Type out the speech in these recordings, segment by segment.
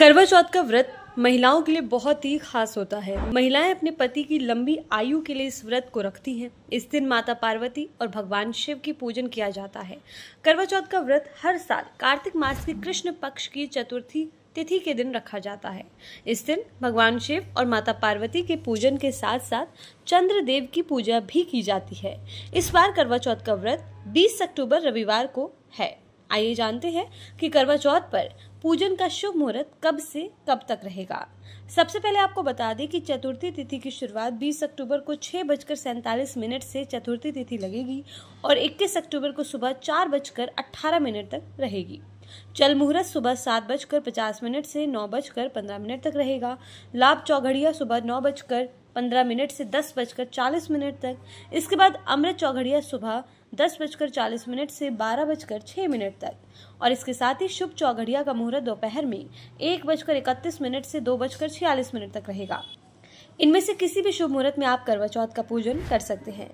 करवा चौथ का व्रत महिलाओं के लिए बहुत ही खास होता है महिलाएं अपने पति की लंबी आयु के लिए इस व्रत को रखती हैं इस दिन माता पार्वती और भगवान शिव की पूजन किया जाता है करवा चौथ का व्रत हर साल कार्तिक मास के कृष्ण पक्ष की चतुर्थी तिथि के दिन रखा जाता है इस दिन भगवान शिव और माता पार्वती के पूजन के साथ साथ चंद्र देव की पूजा भी की जाती है इस बार करवा चौथ का व्रत 20 अक्टूबर रविवार को है आइए जानते हैं कि करवा चौथ पर पूजन का शुभ मुहूर्त कब से कब तक रहेगा सबसे पहले आपको बता दें कि चतुर्थी तिथि की शुरुआत 20 अक्टूबर को छह बजकर सैंतालीस मिनट से चतुर्थी तिथि लगेगी और 21 अक्टूबर को सुबह चार बजकर अट्ठारह मिनट तक रहेगी चल मुहूर्त सुबह सात बजकर पचास मिनट से नौ बजकर पंद्रह मिनट तक रहेगा लाभ चौघड़िया सुबह नौ बजकर पंद्रह मिनट से दस बजकर चालीस मिनट तक इसके बाद अमृत चौघड़िया सुबह दस बजकर चालीस मिनट से बारह बजकर छः मिनट तक और इसके साथ ही शुभ चौघड़िया का मुहूर्त दोपहर में एक बजकर इकतीस मिनट से दो बजकर छियालीस मिनट तक रहेगा इनमें से किसी भी शुभ मुहूर्त में आप करवा चौथ का पूजन कर सकते हैं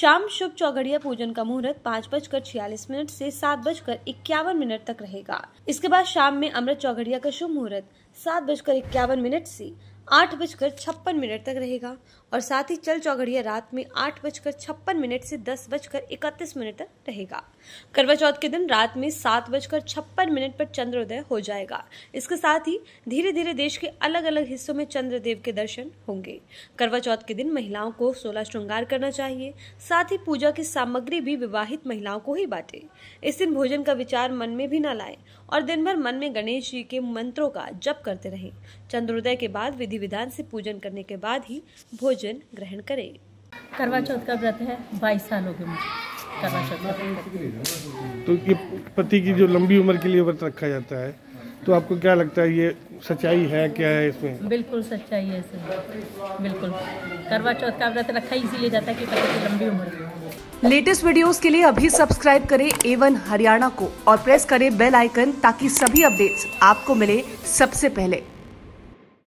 शाम शुभ चौघड़िया पूजन का मुहूर्त पाँच बजकर छियालीस मिनट से सात बजकर इक्यावन मिनट तक रहेगा इसके बाद शाम में अमृत चौघड़िया का शुभ मुहूर्त सात बजकर इक्यावन मिनट से आठ बजकर छप्पन मिनट तक रहेगा और साथ ही चल चौघड़िया रात में आठ बजकर छप्पन मिनट से दस बजकर इकतीस मिनट तक रहेगा करवा चौथ के दिन रात में सात बजकर छप्पन मिनट पर चंद्रोदय हो जाएगा इसके साथ ही धीरे धीरे देश के अलग अलग हिस्सों में चंद्रदेव के दर्शन होंगे करवा चौथ के दिन महिलाओं को सोलह श्रृंगार करना चाहिए साथ ही पूजा की सामग्री भी विवाहित महिलाओं को ही बांटे इस दिन भोजन का विचार मन में भी न लाए और दिन भर मन में गणेश जी के मंत्रों का जप करते रहे चंद्रोदय के बाद विधि विधान से पूजन करने के बाद ही भोजन ग्रहण करें करवा चौथ का व्रत है बाईस साल हो गए तो ये पति की जो लंबी उम्र के लिए व्रत रखा जाता है तो आपको क्या लगता है ये सच्चाई है क्या है इसमें बिल्कुल सच्चाई है इसमें बिल्कुल करवा चौथ का व्रत रखा इसीलिए जाता है कि पति की लंबी उम्र लेटेस्ट वीडियोस के लिए अभी सब्सक्राइब करें एवन हरियाणा को और प्रेस करें बेल आइकन ताकि सभी अपडेट्स आपको मिले सबसे पहले